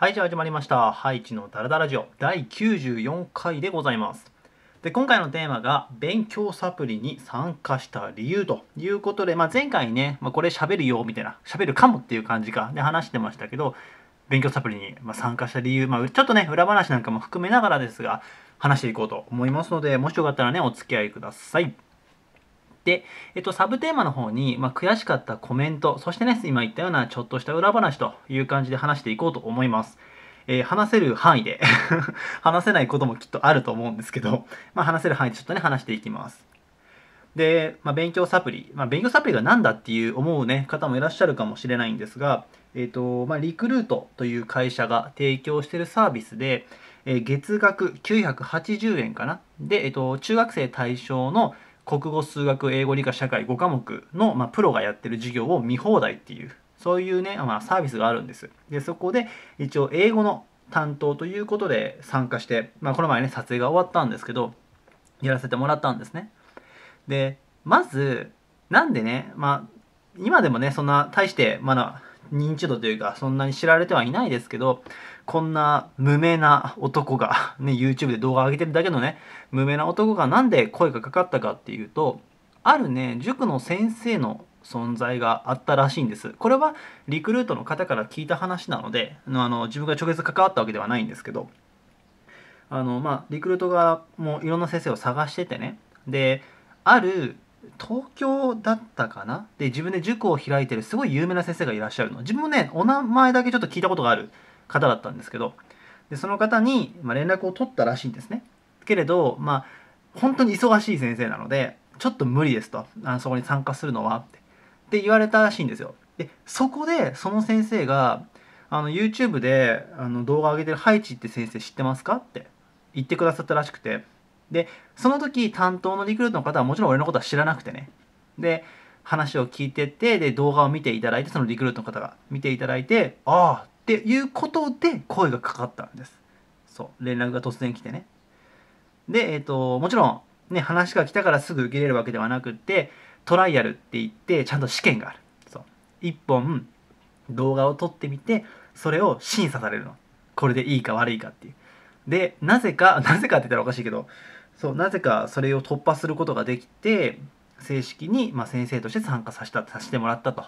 はい、じゃあ始まりました。ハイチのダラダラジオ第94回でございます。で、今回のテーマが勉強サプリに参加した理由ということで、まあ、前回ね、まあ、これ喋るよみたいな、喋るかもっていう感じかで話してましたけど、勉強サプリに参加した理由、まあ、ちょっとね、裏話なんかも含めながらですが、話していこうと思いますので、もしよかったらね、お付き合いください。で、、えっと、サブテーマの方に、まあ、悔しかったコメント、そしてね、今言ったようなちょっとした裏話という感じで話していこうと思います。えー、話せる範囲で 話せないこともきっとあると思うんですけど、まあ、話せる範囲でちょっとね、話していきます。で、まあ、勉強サプリ、まあ、勉強サプリが何だっていう思う、ね、方もいらっしゃるかもしれないんですが、えーとまあ、リクルートという会社が提供しているサービスで、えー、月額980円かなで、えーと中学生対象の国語数学英語理科社会5科目の、まあ、プロがやってる授業を見放題っていうそういうね、まあ、サービスがあるんですでそこで一応英語の担当ということで参加して、まあ、この前ね撮影が終わったんですけどやらせてもらったんですねでまずなんでねまあ今でもねそんな大してまだ認知度というかそんなに知られてはいないですけどこんな無名な男が ね YouTube で動画上げてるだけのね無名な男がなんで声がかかったかっていうとあるね塾の先生の存在があったらしいんですこれはリクルートの方から聞いた話なのであの自分が直接関わったわけではないんですけどあのまあリクルートがもういろんな先生を探しててねである東京だったかなで自分で塾を開いてるすごい有名な先生がいらっしゃるの自分もねお名前だけちょっと聞いたことがある方だったんですけどでその方に、ま連絡を取ったらしいんですねけれどまあ本当に忙しい先生なのでちょっと無理ですとあそこに参加するのはってって言われたらしいんですよでそこでその先生があの YouTube であの動画上げてるハイチって先生知ってますかって言ってくださったらしくてで、その時担当のリクルートの方はもちろん俺のことは知らなくてね。で、話を聞いてて、で、動画を見ていただいて、そのリクルートの方が見ていただいて、ああっていうことで声がかかったんです。そう、連絡が突然来てね。で、えっ、ー、と、もちろん、ね、話が来たからすぐ受け入れるわけではなくて、トライアルって言って、ちゃんと試験がある。そう。一本、動画を撮ってみて、それを審査されるの。これでいいか悪いかっていう。で、なぜか、なぜかって言ったらおかしいけど、そうなぜかそれを突破することができて正式にま先生として参加させたさせてもらったと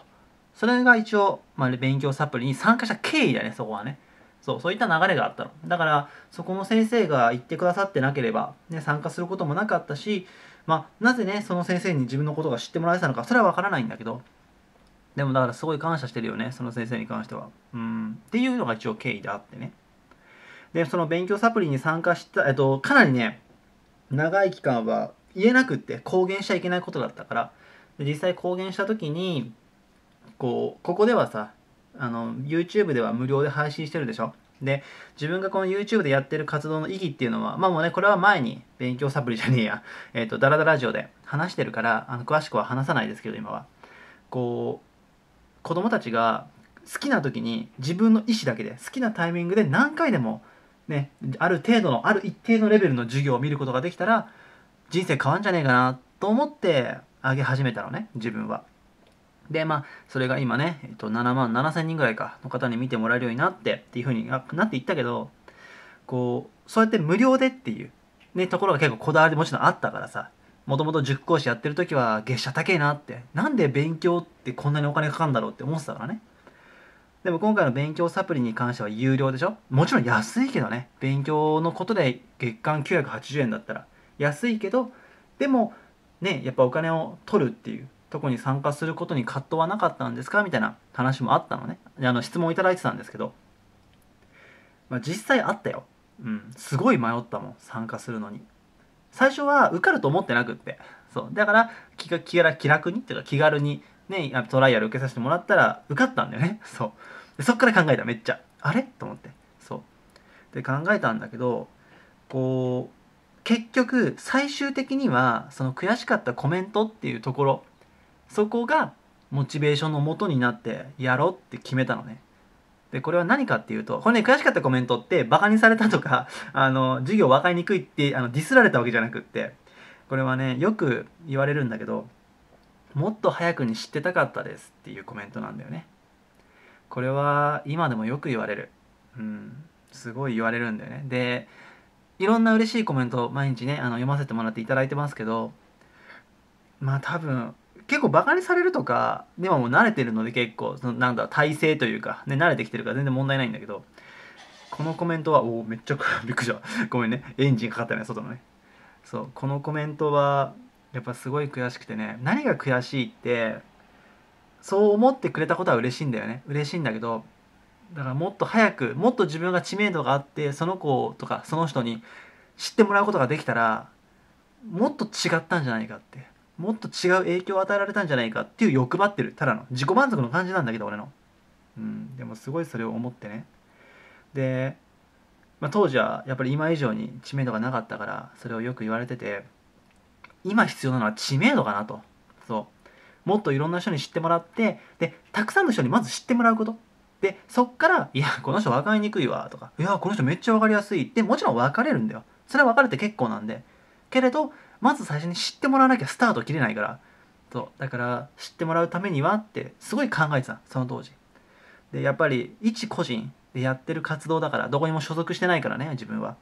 それが一応、まあ、勉強サプリに参加した経緯だねそこはねそうそういった流れがあったのだからそこの先生が言ってくださってなければ、ね、参加することもなかったし、まあ、なぜねその先生に自分のことが知ってもらえたのかそれは分からないんだけどでもだからすごい感謝してるよねその先生に関してはうんっていうのが一応経緯であってねでその勉強サプリに参加した、えっと、かなりね長い期間は言えなくって公言しちゃいけないことだったから実際公言した時にこうここではさあの YouTube では無料で配信してるでしょで自分がこの YouTube でやってる活動の意義っていうのはまあもうねこれは前に勉強サプリじゃねえや、えっ、ー、とダラダラジオで話してるからあの詳しくは話さないですけど今はこう子供たちが好きな時に自分の意思だけで好きなタイミングで何回でもね、ある程度のある一定のレベルの授業を見ることができたら人生変わんじゃねえかなと思ってあげ始めたのね自分は。でまあそれが今ね、えっと、7万7千人ぐらいかの方に見てもらえるようになってっていうふうになっていったけどこうそうやって無料でっていう、ね、ところが結構こだわりもちろんあったからさもともと塾講師やってる時は月謝高えなってなんで勉強ってこんなにお金かかるんだろうって思ってたからねでも今回の勉強サプリに関しては有料でしょもちろん安いけどね。勉強のことで月間980円だったら安いけど、でもね、やっぱお金を取るっていう、とこに参加することに葛藤はなかったんですかみたいな話もあったのね。あの質問をいただいてたんですけど、まあ、実際あったよ。うん。すごい迷ったもん。参加するのに。最初は受かると思ってなくって。そう。だから気が気楽にっていうか気軽にね、トライアル受けさせてもらったら受かったんだよね。そう。でそっから考えためっちゃあれと思ってそうで考えたんだけどこう結局最終的にはその悔しかったコメントっていうところそこがモチベーションの元になってやろうって決めたのねでこれは何かっていうとこれね悔しかったコメントってバカにされたとか あの授業分かりにくいってあのディスられたわけじゃなくってこれはねよく言われるんだけどもっと早くに知ってたかったですっていうコメントなんだよねこれは今でもよく言われるうんすごい言われるんだよねでいろんな嬉しいコメントを毎日ねあの読ませてもらっていただいてますけどまあ多分結構バカにされるとかでももう慣れてるので結構そのなんだ体勢というか、ね、慣れてきてるから全然問題ないんだけどこのコメントはおおめっちゃ びっくりしたごめんねエンジンかかったね外のねそうこのコメントはやっぱすごい悔しくてね何が悔しいってそう思ってくれたことは嬉しいんだよね嬉しいんだけどだからもっと早くもっと自分が知名度があってその子とかその人に知ってもらうことができたらもっと違ったんじゃないかってもっと違う影響を与えられたんじゃないかっていう欲張ってるただの自己満足の感じなんだけど俺のうんでもすごいそれを思ってねで、まあ、当時はやっぱり今以上に知名度がなかったからそれをよく言われてて今必要なのは知名度かなとそうもっといろんな人に知ってもらってでたくさんの人にまず知ってもらうことでそっから「いやこの人分かりにくいわ」とか「いやこの人めっちゃ分かりやすい」ってもちろん分かれるんだよそれは分かれて結構なんでけれどまず最初に知ってもらわなきゃスタート切れないからそうだから知ってもらうためにはってすごい考えてたその当時でやっぱり一個人でやってる活動だからどこにも所属してないからね自分は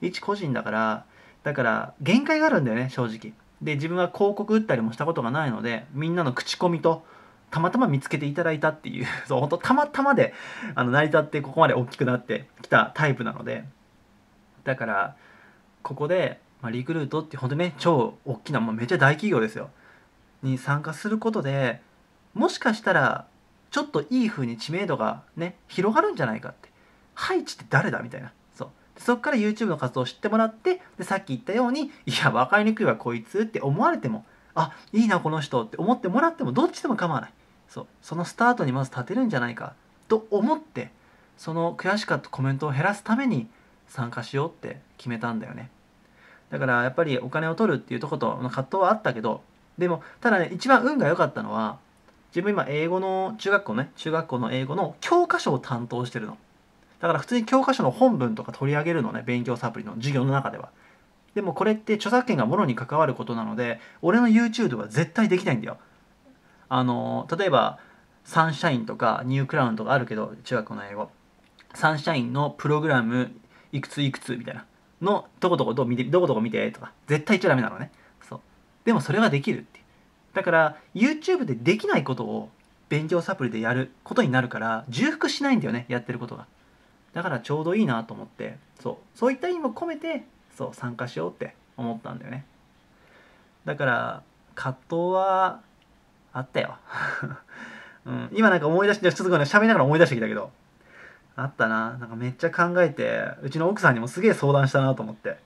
一個人だからだから限界があるんだよね正直で自分は広告打ったりもしたことがないのでみんなの口コミとたまたま見つけていただいたっていう そう本当たまたまであの成り立ってここまで大きくなってきたタイプなのでだからここで、まあ、リクルートって本当にね超大きな、もうめっちゃ大企業ですよに参加することでもしかしたらちょっといい風に知名度がね広がるんじゃないかってハイチって誰だみたいなそこから YouTube の活動を知ってもらってでさっき言ったようにいや分かりにくいわこいつって思われてもあいいなこの人って思ってもらってもどっちでも構わないそうそのスタートにまず立てるんじゃないかと思ってその悔しかったコメントを減らすために参加しようって決めたんだよねだからやっぱりお金を取るっていうとことの葛藤はあったけどでもただね一番運が良かったのは自分今英語の中学校ね中学校の英語の教科書を担当してるのだから普通に教科書の本文とか取り上げるのね、勉強サプリの授業の中では。でもこれって著作権がもろに関わることなので、俺の YouTube は絶対できないんだよ。あの、例えば、サンシャインとかニュークラウンとかあるけど、中学の英語。サンシャインのプログラムいくついくつみたいな。の、どこどこど見て、どこどこ見てとか、絶対言っちゃダメなのね。そう。でもそれはできるって。だから、YouTube でできないことを勉強サプリでやることになるから、重複しないんだよね、やってることが。だからちょうどいいなと思ってそうそういった意味も込めてそう参加しようって思ったんだよねだから葛藤はあったよ、うん、今なんか思い出してちょっとご喋りながら思い出してきたけどあったななんかめっちゃ考えてうちの奥さんにもすげえ相談したなと思って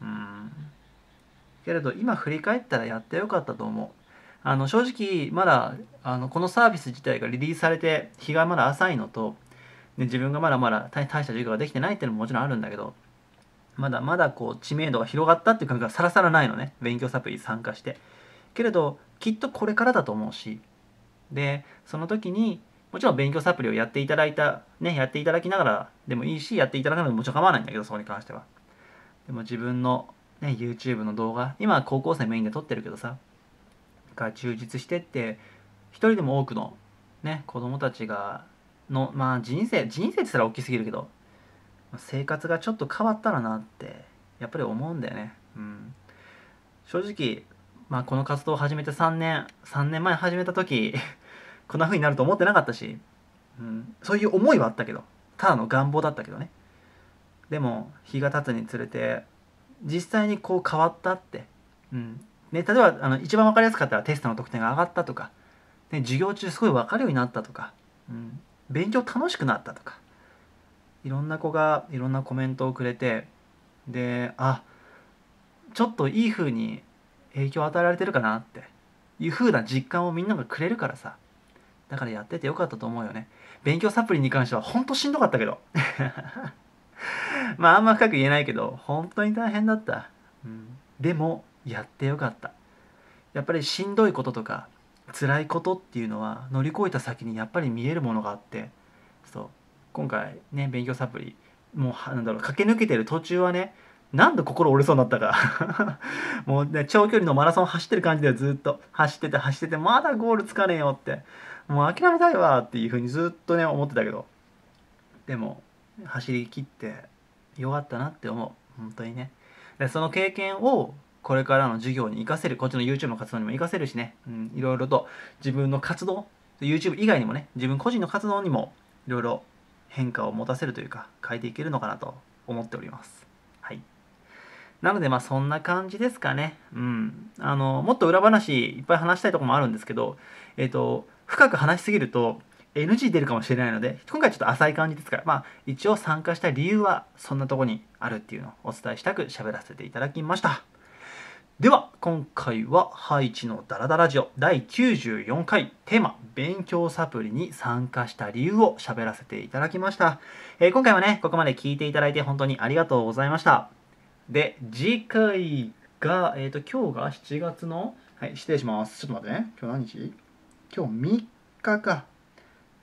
うんけれど今振り返ったらやってよかったと思うあの正直まだあのこのサービス自体がリリースされて日がまだ浅いのとで自分がまだまだ大した授業ができてないっていうのももちろんあるんだけどまだまだこう知名度が広がったっていう感覚がさらさらないのね勉強サプリ参加してけれどきっとこれからだと思うしでその時にもちろん勉強サプリをやっていただいたねやっていただきながらでもいいしやっていただかなくてももちろん構わないんだけどそこに関してはでも自分の、ね、YouTube の動画今は高校生メインで撮ってるけどさが充実してって一人でも多くのね子供たちがのまあ人生人生ってたら大きすぎるけど生活がちょっと変わったらなってやっぱり思うんだよね、うん、正直、まあ、この活動を始めて3年3年前始めた時 こんな風になると思ってなかったし、うん、そういう思いはあったけどただの願望だったけどねでも日が経つにつれて実際にこう変わったって、うんね、例えばあの一番分かりやすかったらテストの得点が上がったとか、ね、授業中すごい分かるようになったとか、うん、勉強楽しくなったとかいろんな子がいろんなコメントをくれてであちょっといい風に影響を与えられてるかなっていう風な実感をみんながくれるからさだからやっててよかったと思うよね勉強サプリに関してはほんとしんどかったけど まああんま深く言えないけど本当に大変だった、うん、でもやってよかったやっぱりしんどいこととか辛いことっていうのは乗り越えた先にやっぱり見えるものがあってそう今回ね勉強サプリもうなんだろう駆け抜けてる途中はねなんで心折れそうになったか もうね長距離のマラソン走ってる感じでずっと走ってて走っててまだゴールつかねえよってもう諦めたいわっていうふうにずっとね思ってたけどでも走りきってよかったなって思う本当にねでその経験をこれからの授業に活かせる、こっちの YouTube の活動にも活かせるしね、うん、いろいろと自分の活動、YouTube 以外にもね、自分個人の活動にもいろいろ変化を持たせるというか、変えていけるのかなと思っております。はい。なので、まあそんな感じですかね。うん。あの、もっと裏話いっぱい話したいとこもあるんですけど、えっ、ー、と、深く話しすぎると NG 出るかもしれないので、今回ちょっと浅い感じですから、まあ一応参加した理由はそんなとこにあるっていうのをお伝えしたく喋らせていただきました。では今回はハイチのダラダラジオ第94回テーマ勉強サプリに参加した理由を喋らせていただきました、えー、今回はねここまで聞いていただいて本当にありがとうございましたで次回がえっ、ー、と今日が7月のはい失礼しますちょっと待ってね今日何日今日3日か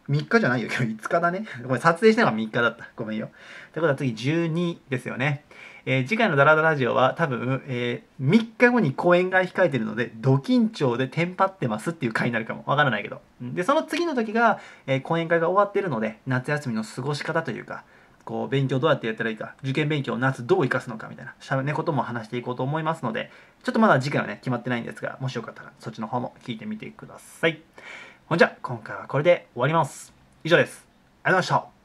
3日じゃないよ今日5日だねごめん撮影したのが3日だったごめんよってことは次12ですよねえー、次回のダラダラジオは多分、えー、3日後に公演が控えてるので、ド緊張でテンパってますっていう回になるかも。わからないけど。で、その次の時が、えー、講演会が終わってるので、夏休みの過ごし方というか、こう勉強どうやってやったらいいか受験勉強を夏どう生かすのかみたいなしゃべねことも話していこうと思いますのでちょっとまだ次回はね決まってないんですがもしよかったらそっちの方も聞いてみてくださいほんじゃ今回はこれで終わります以上ですありがとうございました